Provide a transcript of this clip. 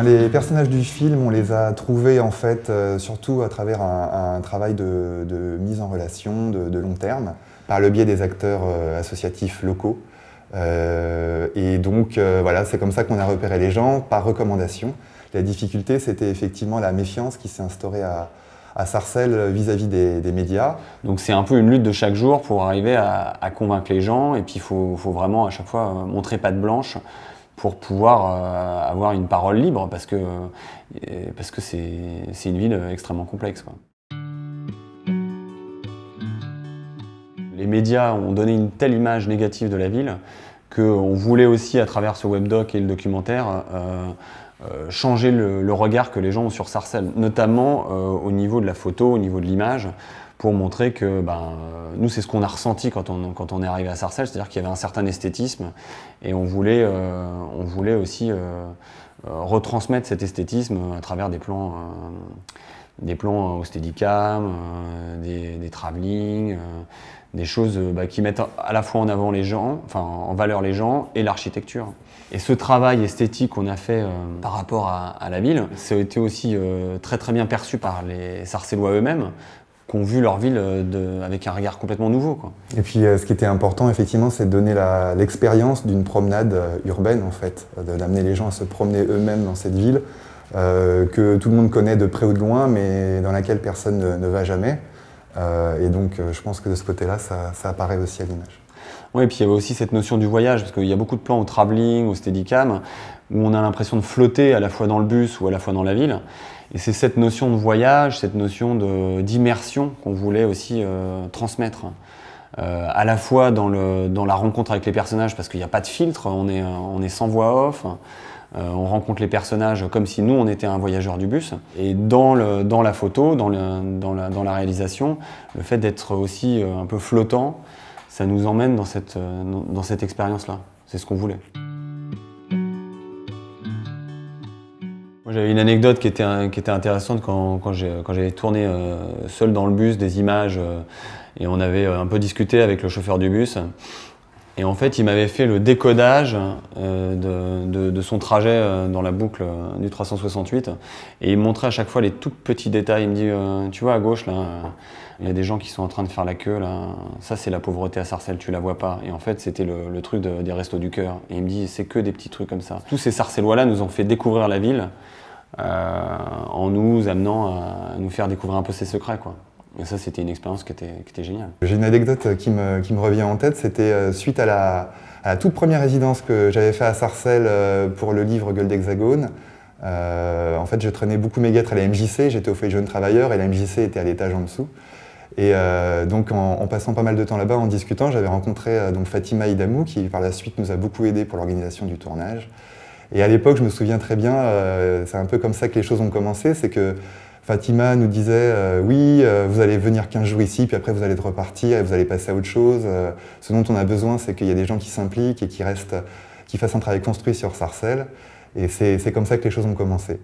Hein, les personnages du film, on les a trouvés en fait euh, surtout à travers un, travail de, mise en relation de, long terme, par le biais des acteurs euh, associatifs locaux. Euh, et donc voilà, c'est comme ça qu'on a repéré les gens, par recommandation. La difficulté, c'était effectivement la méfiance qui s'est instaurée à, Sarcelles vis-à-vis des, médias. Donc c'est un peu une lutte de chaque jour pour arriver à, convaincre les gens, et puis il faut, faut, vraiment à chaque fois montrer patte blanche pour pouvoir euh, avoir une parole libre parce que euh, parce que c'est une ville euh, extrêmement complexe. Les médias ont donné une telle image négative de la ville qu'on voulait aussi, à travers ce webdoc et le documentaire, changer le, le, regard que les gens ont sur Sarcelles, notamment au niveau de la photo, au niveau de l'image pour montrer que ben, euh, nous, c'est ce qu'on a ressenti quand on, quand on est arrivé à Sarcelles, c'est-à-dire qu'il y avait un certain esthétisme et on voulait, euh, on voulait aussi euh, retransmettre cet esthétisme à travers des plans, des plans au steadicam, des, des travelling, des choses bah, qui mettent à la fois en avant les gens, enfin en valeur les gens et l'architecture. Et ce travail esthétique qu'on a fait par rapport à, la ville, ça a été aussi très très bien perçu par les Sarcellois eux-mêmes, vu leur ville euh, avec un regard complètement nouveau. Et puis euh, ce qui était important effectivement, c'est de donner l'expérience d'une promenade euh, urbaine en fait, d'amener les gens à se promener eux-mêmes dans cette ville que tout le monde connaît de près ou de loin, mais dans laquelle personne ne, va jamais. et donc je pense que de ce côté-là, ça, ça, apparaît aussi à l'image. Oui, et puis il y avait aussi cette notion du voyage, parce qu'il y a beaucoup de plans au travelling, au steadicam, où on a l'impression de flotter à la fois dans le bus ou à la fois dans la ville. Et c'est cette notion de voyage, cette notion d'immersion qu'on voulait aussi euh, transmettre. Euh, à la fois dans, la rencontre avec les personnages, parce qu'il n'y a pas de filtre, on est, euh, sans voix off, on rencontre les personnages comme si nous, on était un voyageur du bus. Et dans, la photo, dans, la, réalisation, le fait d'être aussi un peu flottant, ça nous emmène dans cette expérience-là. C'est ce qu'on voulait. j'avais une anecdote qui était, qui était intéressante quand, quand j'avais tourné euh, seul dans le bus des images euh, et on avait euh, un peu discuté avec le chauffeur du bus. Et en fait, il m'avait fait le décodage de, de, son trajet dans la boucle du 368 et il montrait à chaque fois les tout petits détails. Il me dit Tu vois, à gauche, là, il y a des gens qui sont en train de faire la queue, là. Ça, c'est la pauvreté à Sarcelles, tu la vois pas. Et en fait, c'était le, le, truc des restos du cœur. Et il me dit C'est que des petits trucs comme ça. Tous ces Sarcellois-là nous ont fait découvrir la ville. Euh, en nous amenant à, nous faire découvrir un peu ses secrets. Quoi. Et ça, c'était une expérience qui était, qui géniale. J'ai une anecdote euh, qui me, revient en tête. C'était euh, suite à la, toute première résidence que j'avais fait à Sarcelles pour le livre Gueule d'Hexagone. en fait, je traînais beaucoup mes guêtres à la MJC. J'étais au feuille jeune travailleur et la MJC était à l'étage en dessous. Et donc, en, passant pas mal de temps là-bas, en discutant, j'avais rencontré Fatima Idamou, qui par la suite nous a beaucoup aidé pour l'organisation du tournage. Et à l'époque, je me souviens très bien, euh, c'est un peu comme ça que les choses ont commencé, c'est que Fatima nous disait euh, oui, euh, vous allez venir 15 jours ici, puis après vous allez repartir et vous allez passer à autre chose. ce dont on a besoin, c'est qu'il y a des gens qui s'impliquent et qui restent, qui fassent un travail construit sur Sarcelles. Et c'est comme ça que les choses ont commencé.